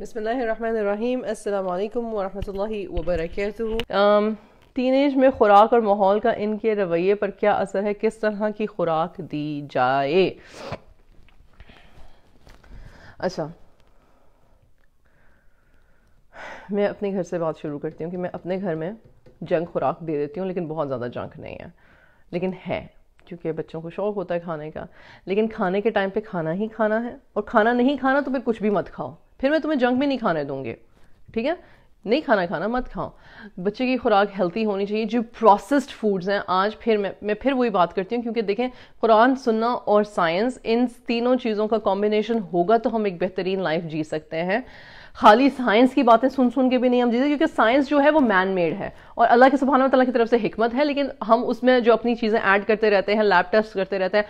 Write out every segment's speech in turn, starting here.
بسم الله الرحمن الرحیم अस्सलाम वालेकुम में खुराक और माहौल का इनके रवैये पर क्या असर है किस तरह की खुराक दी जाए अच्छा मैं अपने घर से बात शुरू करती हूँ कि मैं अपने घर में जंग खुराक दे देती हूँ लेकिन बहुत ज़्यादा जंक नहीं है लेकिन है क्योंकि बच्चों को शौक़ होता है खाने का लेकिन खाने के टाइम पे खाना ही खाना है और खाना नहीं खाना तो फिर कुछ भी मत खाओ फिर मैं तुम्हें जंक भी नहीं खाने दूंगी ठीक है नहीं खाना खाना मत खाओ बच्चे की खुराक हेल्थी होनी चाहिए जो प्रोसेस्ड फूड्स हैं आज फिर मैं मैं फिर वही बात करती हूँ क्योंकि देखें कुरान सुनना और साइंस इन तीनों चीज़ों का कॉम्बिनेशन होगा तो हम एक बेहतरीन लाइफ जी सकते हैं खाली साइंस की बातें सुन सुन के भी नहीं हम जीते क्योंकि साइंस जो है वो मैन मेड है और अल्लाह के सुबहाना तला की तरफ से हमत है लेकिन हम उसमें जो अपनी चीज़ें ऐड करते रहते हैं लैब टेस्ट करते रहते हैं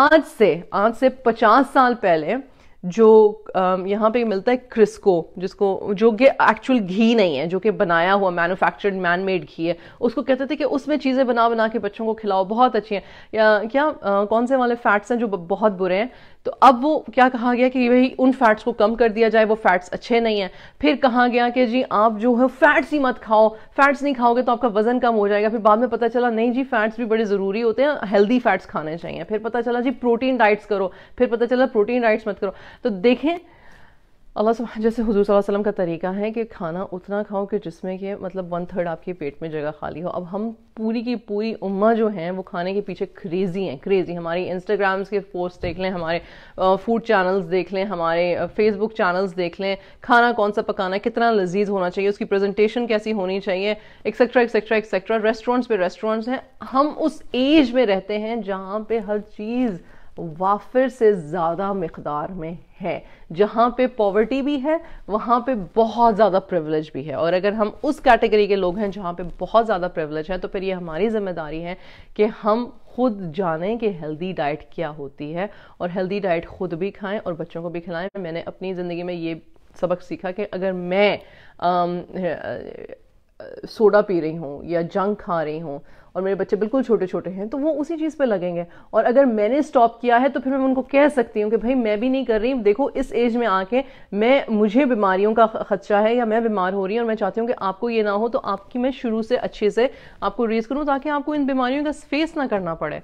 आज से आज से पचास साल पहले जो यहाँ पे मिलता है क्रिस्को जिसको जो कि एक्चुअल घी नहीं है जो कि बनाया हुआ मैन्युफैक्चर्ड मैन मेड घी है उसको कहते थे कि उसमें चीज़ें बना बना के बच्चों को खिलाओ बहुत अच्छी हैं या क्या आ, कौन से वाले फैट्स हैं जो बहुत बुरे हैं तो अब वो क्या कहा गया कि भाई उन फैट्स को कम कर दिया जाए वो फैट्स अच्छे नहीं हैं फिर कहा गया कि जी आप जो है फैट्स ही मत खाओ फैट्स नहीं खाओगे तो आपका वजन कम हो जाएगा फिर बाद में पता चला नहीं जी फैट्स भी बड़े ज़रूरी होते हैं हेल्दी फैट्स खाने चाहिए फिर पता चला जी प्रोटीन डाइट्स करो फिर पता चला प्रोटीन डाइट्स मत करो तो देखें अल्लाह सुबह जैसे हजूर वसल्लम का तरीका है कि खाना उतना खाओ कि जिसमें कि मतलब वन थर्ड आपके पेट में जगह खाली हो अब हम पूरी की पूरी उम्मा जो है वो खाने के पीछे क्रेज़ी हैं क्रेज़ी हमारी इंस्टाग्राम्स के पोस्ट देख लें हमारे फूड चैनल्स देख लें हमारे फेसबुक चैनल्स देख लें खाना कौन सा पकाना कितना लजीज होना चाहिए उसकी प्रेजेंटेशन कैसी होनी चाहिए एक्सेट्रा एक्सेट्रा एक्सेट्रा रेस्टोरेंट्स पे रेस्टोरेंट्स हैं हम उस एज में रहते हैं जहाँ पे हर चीज़ वाफिर से ज़्यादा मकदार में है जहाँ पे पॉवर्टी भी है वहाँ पे बहुत ज़्यादा प्रिवलेज भी है और अगर हम उस कैटेगरी के लोग हैं जहाँ पे बहुत ज़्यादा प्रिवलेज है तो फिर ये हमारी जिम्मेदारी है कि हम खुद जाने कि हेल्दी डाइट क्या होती है और हेल्दी डाइट खुद भी खाएं और बच्चों को भी खिलाएं मैंने अपनी ज़िंदगी में ये सबक सीखा कि अगर मैं आम, सोडा पी रही हूँ या जंक खा रही हूँ और मेरे बच्चे बिल्कुल छोटे छोटे हैं तो वो उसी चीज़ पर लगेंगे और अगर मैंने स्टॉप किया है तो फिर मैं उनको कह सकती हूँ कि भाई मैं भी नहीं कर रही देखो इस एज में आके मैं मुझे बीमारियों का खदशा है या मैं बीमार हो रही हूँ और मैं चाहती हूँ कि आपको ये ना हो तो आपकी मैं शुरू से अच्छे से आपको रेज करूँ ताकि आपको इन बीमारियों का फेस ना करना पड़े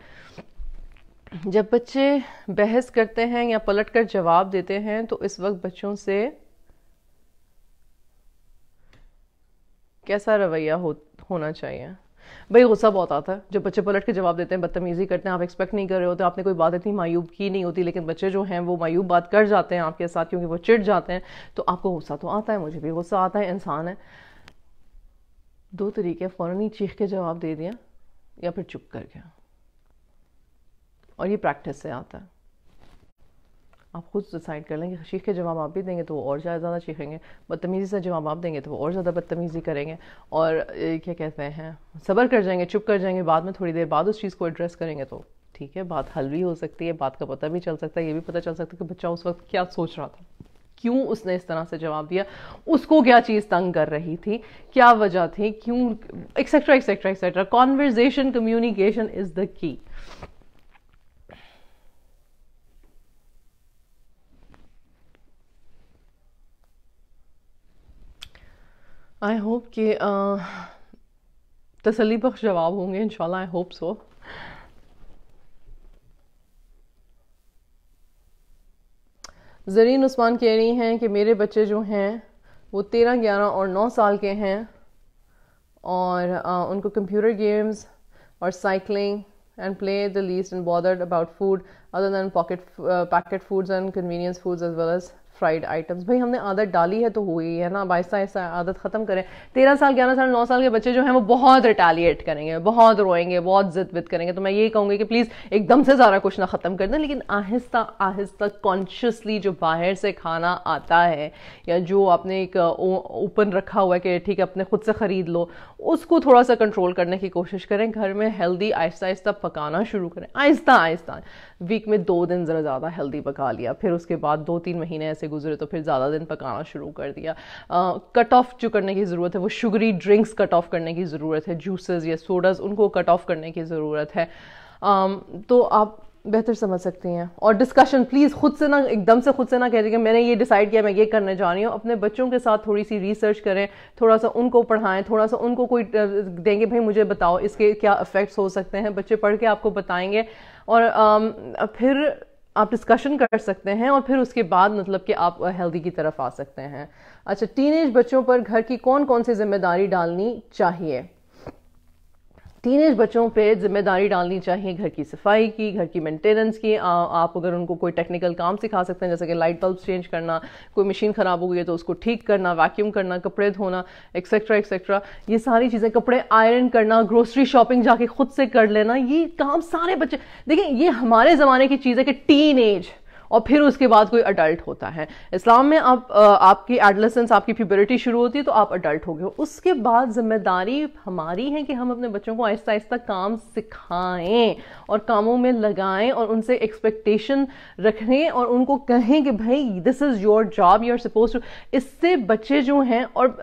जब बच्चे बहस करते हैं या पलट कर जवाब देते हैं तो इस वक्त बच्चों से कैसा रवैया हो होना चाहिए भाई गुस्सा बहुत आता है जब बच्चे पलट के जवाब देते हैं बदतमीज़ी करते हैं आप एक्सपेक्ट नहीं कर रहे होते आपने कोई बात इतनी मायूब की नहीं होती लेकिन बच्चे जो हैं वो मायूब बात कर जाते हैं आपके साथ क्योंकि वो चिढ़ जाते हैं तो आपको गुस्सा तो आता है मुझे भी गुस्सा आता है इंसान है दो तरीके फ़ौरन ही चीख के जवाब दे दिया या फिर चुप कर गया और ये प्रैक्टिस से आता है आप खुद डिसाइड कर लेंगे कि चीख के जवाब आप भी देंगे तो वो और ज़्यादा चीखेंगे बदतमीज़ी से जवाब आप देंगे तो वो और ज़्यादा बदतमीज़ी करेंगे और क्या कहते हैं सबर कर जाएंगे चुप कर जाएंगे बाद में थोड़ी देर बाद उस चीज़ को एड्रेस करेंगे तो ठीक है बात हल भी हो सकती है बात का पता भी चल सकता है ये भी पता चल सकता है कि बच्चा उस वक्त क्या सोच रहा था क्यों उसने इस तरह से जवाब दिया उसको क्या चीज़ तंग कर रही थी क्या वजह थी क्यों etcetera etcetera etcetera conversation communication is the key I hope कि तसली बख्श जवाब होंगे इंशाल्लाह I hope so Zareen Usman कह रही हैं कि मेरे बच्चे जो हैं वो तेरह ग्यारह और नौ साल के हैं और आ, उनको कंप्यूटर गेम्स और cycling and play the least and bothered about food other than pocket packet foods and convenience foods as well as fried items भाई हमने आदत डाली है तो हुई है ना अब ऐसा ऐसा आदत ख़त्म करें तेरह साल ग्यारह साल नौ साल के बच्चे जो हैं वो बहुत रिटेलिएट करेंगे बहुत रोएंगे बहुत जिद विद करेंगे तो मैं ये कहूँगी कि प्लीज़ एकदम से सारा कुछ ना ख़त्म कर दें लेकिन आहिस्ता आहिस्ता कॉन्शियसली जो बाहर से खाना आता है या जो आपने एक ओपन रखा हुआ है कि ठीक है अपने खुद से ख़रीद लो उसको थोड़ा सा कंट्रोल करने की कोशिश करें घर में हेल्दी आहिस्ता आहिस्ता पकाना शुरू करें आहिस्ता आहिस्ता वीक में दो दिन ज़रा ज़्यादा हेल्दी पका लिया फिर उसके बाद दो तीन महीने ऐसे गुजरे तो फिर ज़्यादा दिन पकाना शुरू कर दिया कट ऑफ जो करने की ज़रूरत है वो शुगरी ड्रिंक्स कट ऑफ करने की ज़रूरत है जूसेस या सोडाज उनको कट ऑफ करने की ज़रूरत है um, तो आप बेहतर समझ सकती हैं और डिस्कशन प्लीज़ खुद से ना एकदम से खुद से ना कह रही कि मैंने ये डिसाइड किया मैं ये करने जा रही हूँ अपने बच्चों के साथ थोड़ी सी रिसर्च करें थोड़ा सा उनको पढ़ाएं थोड़ा सा उनको कोई देंगे भाई मुझे बताओ इसके क्या इफ़ेक्ट्स हो सकते हैं बच्चे पढ़ के आपको बताएंगे और फिर आप डिस्कशन कर सकते हैं और फिर उसके बाद मतलब कि आप हेल्दी की तरफ आ सकते हैं अच्छा टीनेज बच्चों पर घर की कौन कौन सी जिम्मेदारी डालनी चाहिए टीन बच्चों पे जिम्मेदारी डालनी चाहिए घर की सफाई की घर की मेंटेनेंस की आ, आप अगर उनको कोई टेक्निकल काम सिखा सकते हैं जैसे कि लाइट बल्ब चेंज करना कोई मशीन ख़राब हो गई है तो उसको ठीक करना वैक्यूम करना कपड़े धोना एक्सेट्रा एक्सेट्रा ये सारी चीज़ें कपड़े आयरन करना ग्रोसरी शॉपिंग जाके खुद से कर लेना ये काम सारे बच्चे देखिए ये हमारे ज़माने की चीज़ है कि टीन एज और फिर उसके बाद कोई अडल्ट होता है इस्लाम में आप आपकी एडलसेंस आपकी प्यूबरिटी शुरू होती है तो आप अडल्ट हो गए उसके बाद जिम्मेदारी हमारी है कि हम अपने बच्चों को आहिस्ता आहिस्ता काम सिखाएं और कामों में लगाएं और उनसे एक्सपेक्टेशन रखें और उनको कहें कि भाई this is your job you are suppose to इससे बच्चे जो हैं और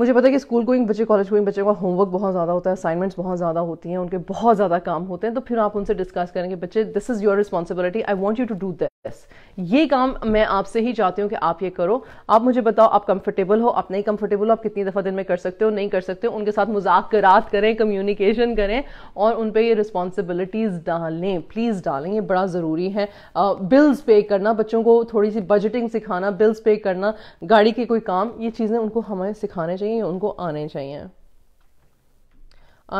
मुझे पता है कि स्कूल गोइंग बच्चे कॉलेज गोइंग बच्चों का होमवर्क बहुत ज़्यादा होता है असाइनमेंट्स बहुत ज़्यादा होती हैं उनके बहुत ज़्यादा काम होते हैं तो फिर आप उनसे डिस्कस करेंगे बच्चे this is your responsibility I want you to do that yes. ये काम मैं आपसे ही चाहती हूँ कि आप ये करो आप मुझे बताओ आप कंफर्टेबल हो आप नहीं कंफर्टेबल हो आप कितनी दफ़ा दिन में कर सकते हो नहीं कर सकते हो उनके साथ मुजाकरात करें कम्युनिकेशन करें और उन पर ये रिस्पॉन्सिबिलिटीज़ डालें प्लीज़ डालें ये बड़ा ज़रूरी है बिल्स पे करना बच्चों को थोड़ी सी बजटिंग सिखाना बिल्स पे करना गाड़ी के कोई काम ये चीज़ें उनको हमें सिखाने चाहिए उनको आने चाहिए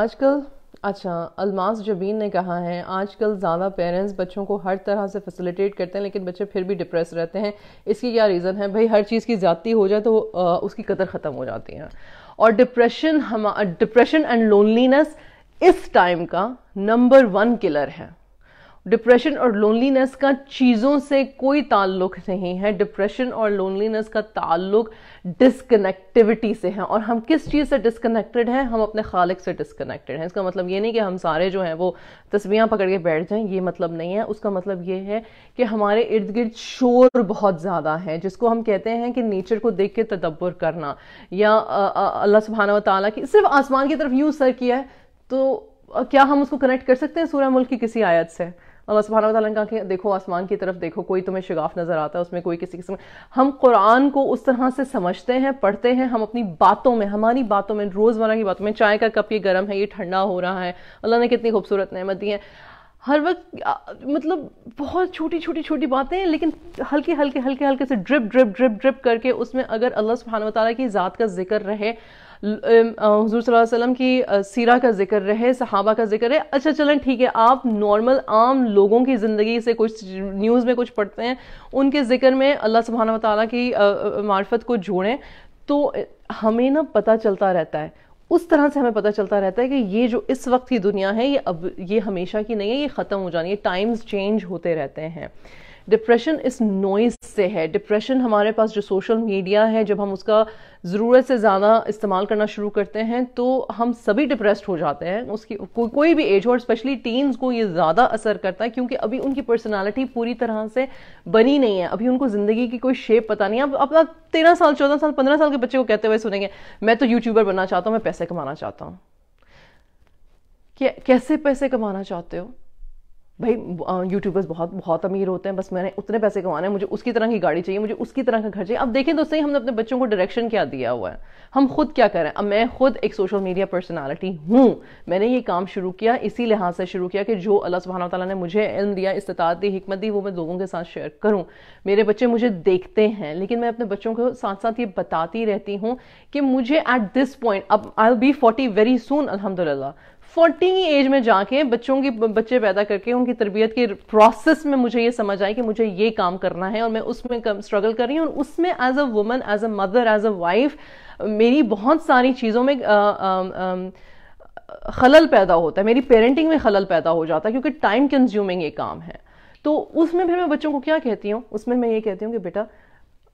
आजकल अच्छा अलमास जबीन ने कहा है आजकल ज़्यादा पेरेंट्स बच्चों को हर तरह से फैसिलिटेट करते हैं लेकिन बच्चे फिर भी डिप्रेस रहते हैं इसकी क्या रीज़न है भाई हर चीज़ की ज़्यादती हो जाए तो आ, उसकी कदर ख़त्म हो जाती है और डिप्रेशन हम डिप्रेशन एंड लोनलीनेस इस टाइम का नंबर वन किलर है डिप्रेशन और लोनलीनेस का चीज़ों से कोई ताल्लुक नहीं है डिप्रेशन और लोनलीनेस का ताल्लुक डिसकनेक्टिविटी से है और हम किस चीज़ से डिसकनेक्टेड हैं हम अपने खालिक से डिसकनेक्टेड हैं इसका मतलब ये नहीं कि हम सारे जो हैं वो तस्वीरें पकड़ के बैठ जाएं ये मतलब नहीं है उसका मतलब ये है कि हमारे इर्द गिर्द शोर बहुत ज़्यादा है जिसको हम कहते हैं कि नेचर को देख के तदब्बर करना या अल्लाह सुबहाना वाली की सिर्फ आसमान की तरफ यूँ सर किया है तो क्या हम उसको कनेक्ट कर सकते हैं सूर्य मुल्क की किसी आयत से अल्लाह सुबहाना तौर ने कहा देखो आसमान की तरफ देखो कोई तुम्हें शगाफ नज़र आता है उसमें कोई किसी किस्म हम कुरान को उस तरह से समझते हैं पढ़ते हैं हम अपनी बातों में हमारी बातों में रोज़मर्रा की बातों में चाय का कप ये गर्म है ये ठंडा हो रहा है अल्लाह ने कितनी खूबसूरत नहमत दी है हर वक्त मतलब बहुत छोटी छोटी छोटी बातें हैं लेकिन हल्के हल्के हल्के हल्के से ड्रिप ड्रिप ड्रिप ड्रिप करके उसमें अगर अल्लाह सुबहाना वाली की ज़ात का जिक्र रहे हजूर वसल्लम की सीरा का जिक्र रहे सहाबा का जिक्र है अच्छा चलें ठीक है आप नॉर्मल आम लोगों की ज़िंदगी से कुछ न्यूज़ में कुछ पढ़ते हैं उनके जिक्र में अल्लाह सुबहाना ताली की मार्फत को जोड़ें तो हमें ना पता चलता रहता है उस तरह से हमें पता चलता रहता है कि ये जो इस वक्त की दुनिया है ये अब ये हमेशा की नहीं है ये ख़त्म हो जानी है टाइम्स चेंज होते रहते हैं डिप्रेशन इस नॉइज़ से है डिप्रेशन हमारे पास जो सोशल मीडिया है जब हम उसका ज़रूरत से ज़्यादा इस्तेमाल करना शुरू करते हैं तो हम सभी डिप्रेस्ड हो जाते हैं उसकी को, कोई भी एज और स्पेशली टीन्स को ये ज़्यादा असर करता है क्योंकि अभी उनकी पर्सनालिटी पूरी तरह से बनी नहीं है अभी उनको ज़िंदगी की कोई शेप पता नहीं है अब अपना तेरह साल चौदह साल पंद्रह साल के बच्चे को कहते हुए सुनेंगे मैं तो यूट्यूबर बनना चाहता हूँ मैं पैसे कमाना चाहता हूँ कैसे पैसे कमाना चाहते हो भाई यूट्यूबर्स बहुत बहुत अमीर होते हैं बस मैंने उतने पैसे कमाने हैं मुझे उसकी तरह की गाड़ी चाहिए मुझे उसकी तरह का घर चाहिए अब देखें तो हमने अपने बच्चों को डायरेक्शन क्या दिया हुआ है हम खुद क्या करें अब मैं खुद एक सोशल मीडिया पर्सनालिटी हूँ मैंने ये काम शुरू किया इसी लिहाज से शुरू किया कि जो अल्लाह सुबहाना तला ने मुझे इल्म दिया इस्त दी हमत दी वो मैं लोगों के साथ शेयर करूँ मेरे बच्चे मुझे देखते हैं लेकिन मैं अपने बच्चों को साथ साथ ये बताती रहती हूँ कि मुझे एट दिस पॉइंट अब I be forty very soon अलहमदिल्ला फोर्टीन की एज में जाके बच्चों की बच्चे पैदा करके उनकी तरबियत के प्रोसेस में मुझे ये समझ आई कि मुझे ये काम करना है और मैं उसमें स्ट्रगल कर रही हूँ और उसमें as a woman as a mother as a wife मेरी बहुत सारी चीज़ों में आ, आ, आ, खलल पैदा होता है मेरी पेरेंटिंग में खलल पैदा हो जाता है क्योंकि टाइम कंज्यूमिंग ये काम है तो उसमें फिर मैं बच्चों को क्या कहती हूँ उसमें मैं ये कहती हूँ कि बेटा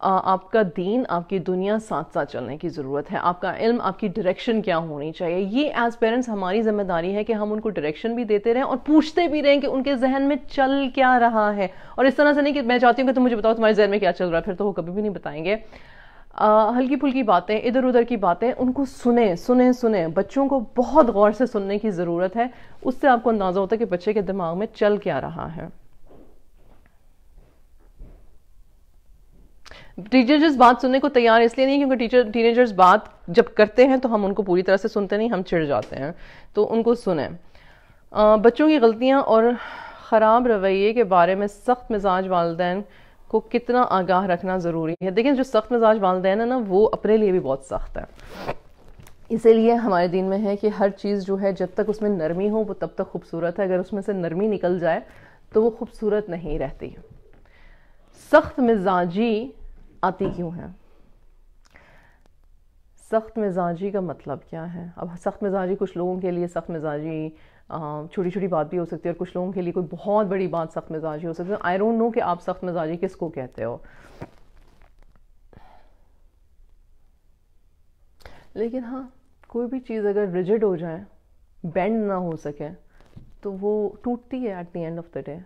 आपका दीन आपकी दुनिया साथ साथ चलने की ज़रूरत है आपका इल्म आपकी डायरेक्शन क्या होनी चाहिए ये एज पेरेंट्स हमारी जिम्मेदारी है कि हम उनको डायरेक्शन भी देते रहें और पूछते भी रहें कि उनके जहन में चल क्या रहा है और इस तरह से नहीं कि मैं चाहती हूँ कि तुम मुझे बताओ तुम्हारे जहन में क्या चल रहा है फिर तो वो कभी भी नहीं बताएंगे हल्की फुल्की बातें इधर उधर की बातें उनको सुने सुने सुने बच्चों को बहुत गौर से सुनने की ज़रूरत है उससे आपको अंदाज़ा होता है कि बच्चे के दिमाग में चल क्या रहा है टीचर्स बात सुनने को तैयार इसलिए नहीं क्योंकि टीचर टीनेजर्स बात जब करते हैं तो हम उनको पूरी तरह से सुनते नहीं हम चिढ़ जाते हैं तो उनको सुने आ, बच्चों की गलतियां और ख़राब रवैये के बारे में सख्त मिजाज वालदेन को कितना आगाह रखना ज़रूरी है देखिए जो सख्त मिजाज वालदेन है ना वो अपने लिए भी बहुत सख्त है इसीलिए हमारे दिन में है कि हर चीज़ जो है जब तक उसमें नरमी हो वो तब तक खूबसूरत है अगर उसमें से नरमी निकल जाए तो वो खूबसूरत नहीं रहती सख्त मिजाजी आती क्यों है सख्त मिजाजी का मतलब क्या है अब सख्त मिजाजी कुछ लोगों के लिए सख्त मिजाजी छोटी छोटी बात भी हो सकती है और कुछ लोगों के लिए कोई बहुत बड़ी बात सख्त मिजाजी हो सकती है आई डोंट नो कि आप सख्त मिजाजी किसको कहते हो लेकिन हाँ कोई भी चीज़ अगर रिजिड हो जाए बेंड ना हो सके तो वो टूटती है at the end of the day